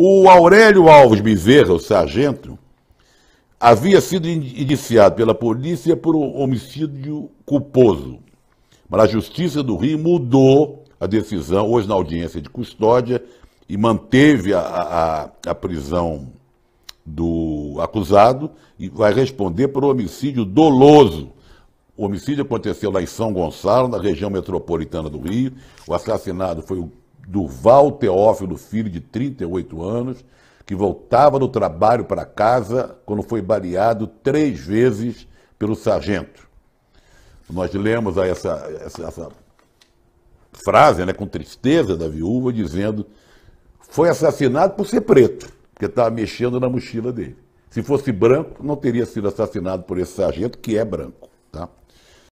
O Aurélio Alves Bezerra, o sargento, havia sido indiciado pela polícia por um homicídio culposo. Mas a Justiça do Rio mudou a decisão, hoje na audiência de custódia, e manteve a, a, a prisão do acusado e vai responder por homicídio doloso. O homicídio aconteceu lá em São Gonçalo, na região metropolitana do Rio. O assassinado foi o Durval Teófilo Filho, de 38 anos, que voltava do trabalho para casa quando foi baleado três vezes pelo sargento. Nós lemos aí essa, essa, essa frase né, com tristeza da viúva, dizendo: foi assassinado por ser preto, porque estava mexendo na mochila dele. Se fosse branco, não teria sido assassinado por esse sargento, que é branco. Tá?